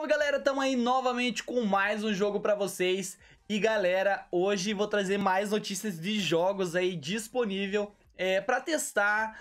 Salve galera, tamo aí novamente com mais um jogo pra vocês E galera, hoje vou trazer mais notícias de jogos aí disponível é, Pra testar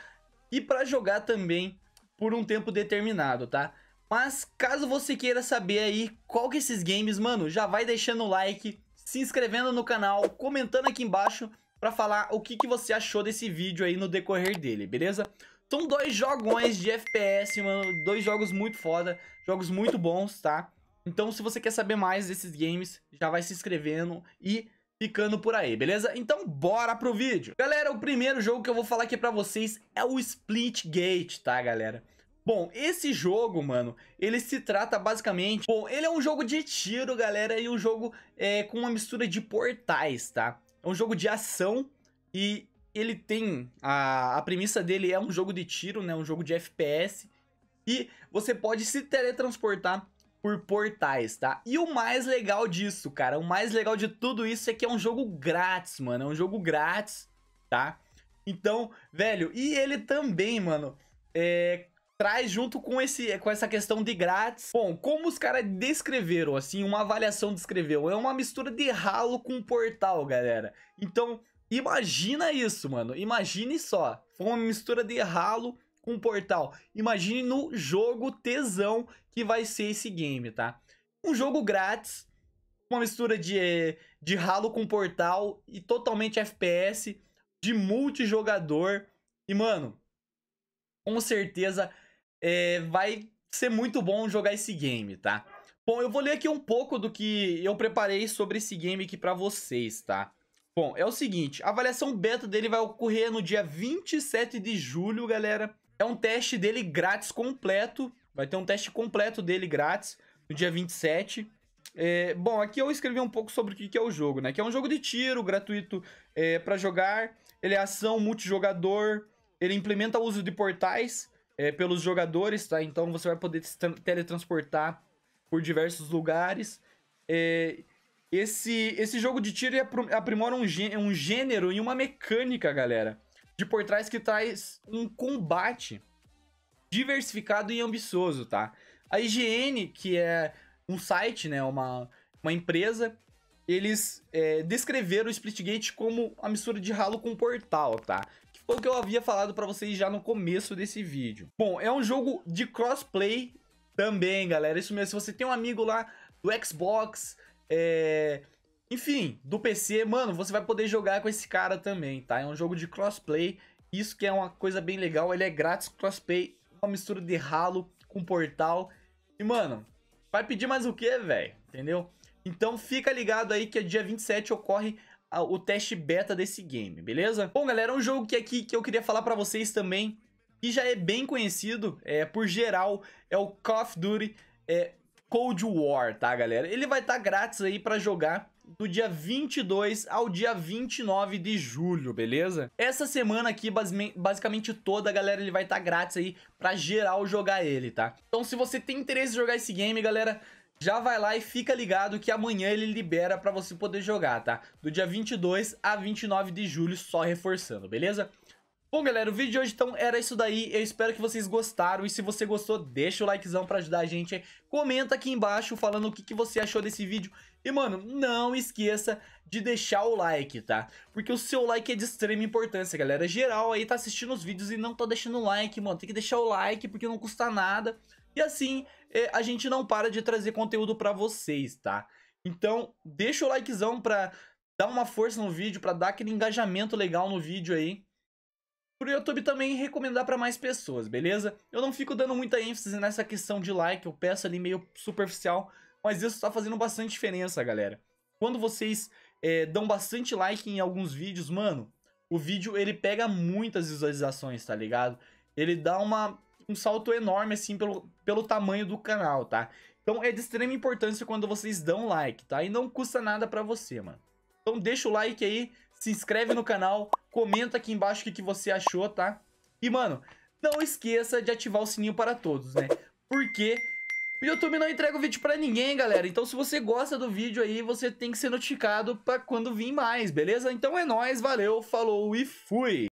e pra jogar também por um tempo determinado, tá? Mas caso você queira saber aí qual que é esses games, mano, já vai deixando o like Se inscrevendo no canal, comentando aqui embaixo pra falar o que, que você achou desse vídeo aí no decorrer dele, beleza? São dois jogões de FPS, mano. Dois jogos muito foda. Jogos muito bons, tá? Então, se você quer saber mais desses games, já vai se inscrevendo e ficando por aí, beleza? Então, bora pro vídeo. Galera, o primeiro jogo que eu vou falar aqui pra vocês é o Splitgate, tá, galera? Bom, esse jogo, mano, ele se trata basicamente... Bom, ele é um jogo de tiro, galera, e um jogo é, com uma mistura de portais, tá? É um jogo de ação e ele tem. A, a premissa dele é um jogo de tiro, né? Um jogo de FPS. E você pode se teletransportar por portais, tá? E o mais legal disso, cara, o mais legal de tudo isso é que é um jogo grátis, mano. É um jogo grátis, tá? Então, velho, e ele também, mano, é, traz junto com, esse, com essa questão de grátis. Bom, como os caras descreveram, assim, uma avaliação descreveu, é uma mistura de ralo com portal, galera. Então, Imagina isso, mano. Imagine só. Foi uma mistura de ralo com portal. Imagine no jogo tesão que vai ser esse game, tá? Um jogo grátis, uma mistura de, de ralo com portal e totalmente FPS, de multijogador. E, mano, com certeza é, vai ser muito bom jogar esse game, tá? Bom, eu vou ler aqui um pouco do que eu preparei sobre esse game aqui pra vocês, tá? Bom, é o seguinte, a avaliação beta dele vai ocorrer no dia 27 de julho, galera. É um teste dele grátis completo, vai ter um teste completo dele grátis no dia 27. É, bom, aqui eu escrevi um pouco sobre o que é o jogo, né? Que é um jogo de tiro gratuito é, para jogar, ele é ação multijogador, ele implementa o uso de portais é, pelos jogadores, tá? Então você vai poder se teletransportar por diversos lugares. É, esse, esse jogo de tiro aprimora um, gê um gênero e uma mecânica, galera, de por trás que traz um combate diversificado e ambicioso, tá? A IGN, que é um site, né, uma, uma empresa, eles é, descreveram o Splitgate como a mistura de ralo com portal, tá? Que foi o que eu havia falado para vocês já no começo desse vídeo. Bom, é um jogo de crossplay também, galera. Isso mesmo, se você tem um amigo lá do Xbox, é... Enfim, do PC, mano, você vai poder jogar com esse cara também, tá? É um jogo de crossplay, isso que é uma coisa bem legal, ele é grátis crossplay, uma mistura de ralo com portal. E, mano, vai pedir mais o que, velho? Entendeu? Então fica ligado aí que dia 27 ocorre o teste beta desse game, beleza? Bom, galera, é um jogo que aqui que eu queria falar pra vocês também, que já é bem conhecido é, por geral, é o Call of Duty é, Cold War, tá, galera? Ele vai estar tá grátis aí para jogar do dia 22 ao dia 29 de julho, beleza? Essa semana aqui, basicamente toda, galera, ele vai estar tá grátis aí pra geral jogar ele, tá? Então se você tem interesse em jogar esse game, galera, já vai lá e fica ligado que amanhã ele libera pra você poder jogar, tá? Do dia 22 a 29 de julho, só reforçando, beleza? Bom, galera, o vídeo de hoje, então, era isso daí. Eu espero que vocês gostaram. E se você gostou, deixa o likezão pra ajudar a gente. Comenta aqui embaixo falando o que, que você achou desse vídeo. E, mano, não esqueça de deixar o like, tá? Porque o seu like é de extrema importância, galera. Geral aí tá assistindo os vídeos e não tá deixando o like, mano. Tem que deixar o like porque não custa nada. E assim, é, a gente não para de trazer conteúdo pra vocês, tá? Então, deixa o likezão pra dar uma força no vídeo, pra dar aquele engajamento legal no vídeo aí pro YouTube também recomendar para mais pessoas, beleza? Eu não fico dando muita ênfase nessa questão de like, eu peço ali meio superficial, mas isso tá fazendo bastante diferença, galera. Quando vocês é, dão bastante like em alguns vídeos, mano, o vídeo ele pega muitas visualizações, tá ligado? Ele dá uma, um salto enorme, assim, pelo, pelo tamanho do canal, tá? Então é de extrema importância quando vocês dão like, tá? E não custa nada pra você, mano. Então deixa o like aí, se inscreve no canal, comenta aqui embaixo o que, você achou, tá? E, mano, não esqueça de ativar o sininho para todos, né? Porque o YouTube não entrega o vídeo para ninguém, galera. Então, se você gosta do vídeo aí, você tem que ser notificado para quando vir mais, beleza? Então é nóis, valeu, falou e fui!